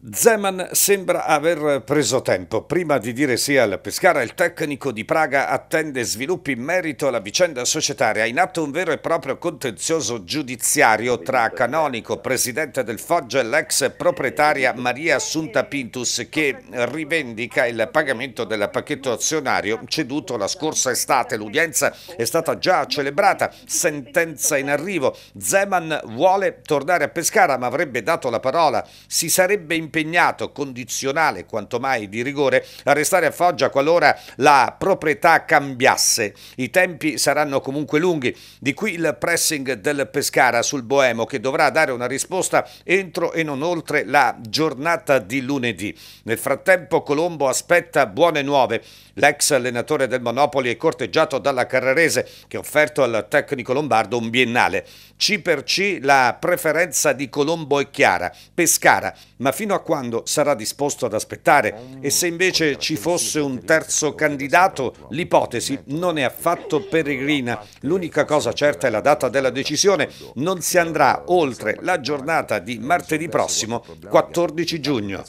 Zeman sembra aver preso tempo. Prima di dire sì al Pescara, il tecnico di Praga attende sviluppi in merito alla vicenda societaria. In atto un vero e proprio contenzioso giudiziario tra Canonico, presidente del Foggia, e l'ex proprietaria Maria Assunta Pintus, che rivendica il pagamento del pacchetto azionario ceduto la scorsa estate. L'udienza è stata già celebrata, sentenza in arrivo. Zeman vuole tornare a Pescara, ma avrebbe dato la parola. Si sarebbe impegnato impegnato condizionale quanto mai di rigore a restare a Foggia qualora la proprietà cambiasse. I tempi saranno comunque lunghi, di qui il pressing del Pescara sul Boemo che dovrà dare una risposta entro e non oltre la giornata di lunedì. Nel frattempo Colombo aspetta buone nuove. L'ex allenatore del Monopoli è corteggiato dalla Carrarese che ha offerto al tecnico lombardo un biennale. C per C la preferenza di Colombo è chiara, Pescara, ma fino a a quando sarà disposto ad aspettare e se invece ci fosse un terzo candidato l'ipotesi non è affatto peregrina. L'unica cosa certa è la data della decisione, non si andrà oltre la giornata di martedì prossimo 14 giugno.